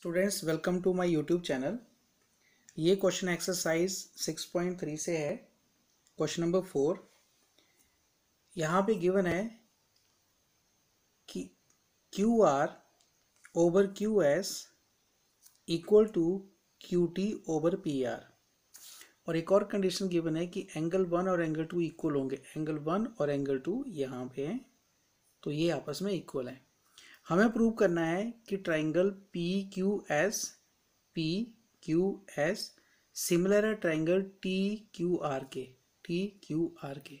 students welcome to my YouTube channel ये question exercise 6.3 से है क्वेश्चन नंबर फोर यहाँ पे गिवन है कि Q R over Q S equal to Q T over P R और एक और कंडीशन गिवन है कि एंगल वन और एंगल टू इक्वल होंगे एंगल वन और एंगल टू यहाँ पे हैं तो ये आपस में इक्वल है हमें प्रूव करना है कि triangle P Q S P Q S similar है ट्राइंगल टी क्यू आर के टी क्यू आर के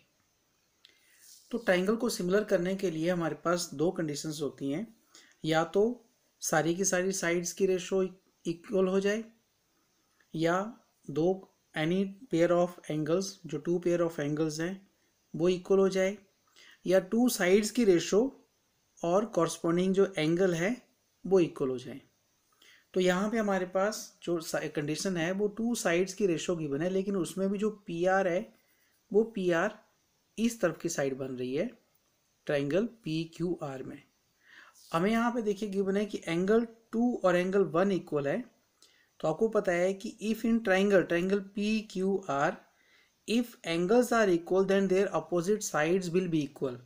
तो ट्राइंगल को सिमिलर करने के लिए हमारे पास दो कंडीशंस होती हैं या तो सारी की सारी साइड्स की रेशो इक्वल हो जाए या दो एनी पेयर ऑफ एंगल्स जो टू पेयर ऑफ एंगल्स हैं वो इक्वल हो जाए या टू साइड्स की रेशो और कॉरस्पॉन्डिंग जो एंगल है वो इक्वल हो जाए तो यहाँ पे हमारे पास जो कंडीशन है वो टू साइड्स की रेशो की बने लेकिन उसमें भी जो पी आर है वो पी आर इस तरफ की साइड बन रही है ट्राइंगल पी क्यू आर में हमें यहाँ पे देखिए गिवन है कि एंगल टू और एंगल वन इक्वल है तो आपको पता है कि if in triangle triangle P Q R if angles are equal then their opposite sides will be equal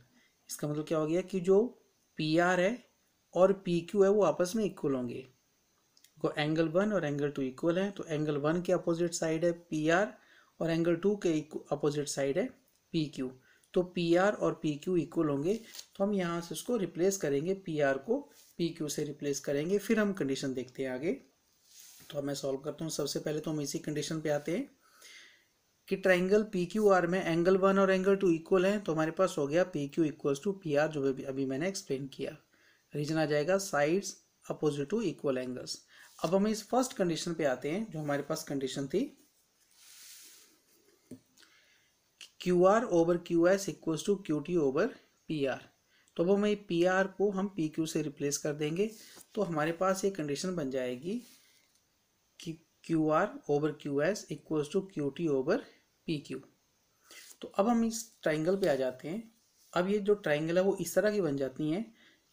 इसका मतलब क्या हो गया कि जो पी आर है और पी क्यू है वो आपस में इक्वल होंगे को एंगल वन और एंगल टू इक्वल है तो एंगल वन के अपोजिट साइड है पी आर और एंगल टू के अपोजिट साइड है पी क्यू तो पी आर और पी क्यू इक्वल होंगे तो हम यहाँ से उसको रिप्लेस करेंगे पी आर को पी क्यू से रिप्लेस करेंगे फिर हम कंडीशन देखते हैं आगे तो मैं सॉल्व करता हूँ सबसे पहले तो हम इसी कंडीशन पे आते हैं कि ट्राइंगल पी क्यू आर में एंगल वन और एंगल टू इक्वल हैं तो हमारे पास हो गया P Q equals to P R जो अभी मैंने एक्सप्लेन किया रीजन आ जाएगा sides opposite to equal angles अब हम इस फर्स्ट कंडीशन पे आते हैं जो हमारे पास कंडीशन थी Q R over Q S equals to Q T over P R तो अब हम पी आर को हम पी क्यू से रिप्लेस कर देंगे तो हमारे पास ये कंडीशन बन जाएगी कि Q R over Q S equals to Q T over P Q तो अब हम इस ट्राइंगल पे आ जाते हैं अब ये जो ट्राइंगल है वो इस तरह की बन जाती हैं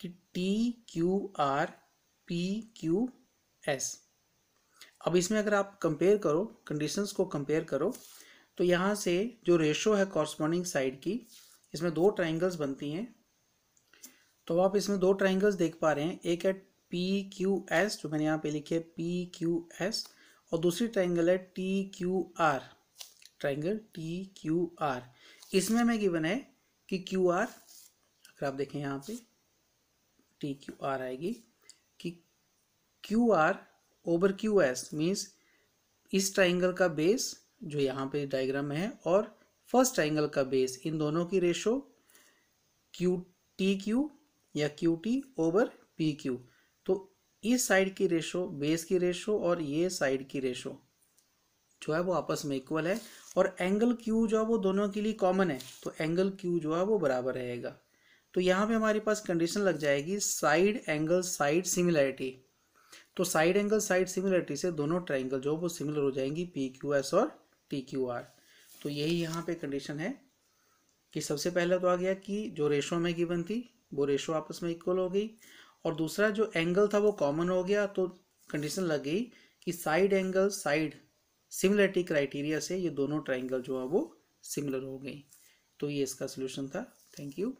कि T Q R P Q S अब इसमें अगर आप कंपेयर करो कंडीशंस को कंपेयर करो तो यहाँ से जो रेशो है कॉरस्पॉन्डिंग साइड की इसमें दो ट्राइंगल्स बनती हैं तो आप इसमें दो ट्राइंगल्स देख पा रहे हैं एक है पी क्यू एस जो मैंने यहाँ पे लिखे पी क्यू एस और दूसरी ट्राइंगल है T Q R triangle T Q R इसमें हमें गिवन है कि क्यू आर अगर आप देखें यहाँ पे टी क्यू आर आएगी कि Q R over Q S means इस ट्राइंगल का बेस जो यहाँ पे डायग्राम में है और फर्स्ट ट्राइंगल का बेस इन दोनों की रेशो क्यू टी क्यू या Q T over P Q तो इस साइड की रेशो बेस की रेशो और ये साइड की रेशो जो है वो आपस में इक्वल है और एंगल क्यू जो है वो दोनों के लिए कॉमन है तो एंगल क्यू जो है वो बराबर रहेगा तो यहाँ पे हमारे पास कंडीशन लग जाएगी साइड एंगल साइड सिमिलैरिटी तो साइड एंगल साइड सिमिलरिटी से दोनों ट्राइंगल जो वो सिमिलर हो जाएंगी पी क्यू एस और टी क्यू आर तो यही यहाँ पे कंडीशन है कि सबसे पहले तो आ गया कि जो रेशो में गिवन थी वो रेशो आपस में इक्वल हो गई और दूसरा जो एंगल था वो कॉमन हो गया तो कंडीशन लग गई कि side angle side similarity criteria से ये दोनों ट्राइंगल जो है वो सिमिलर हो गई तो ये इसका सोल्यूशन था थैंक यू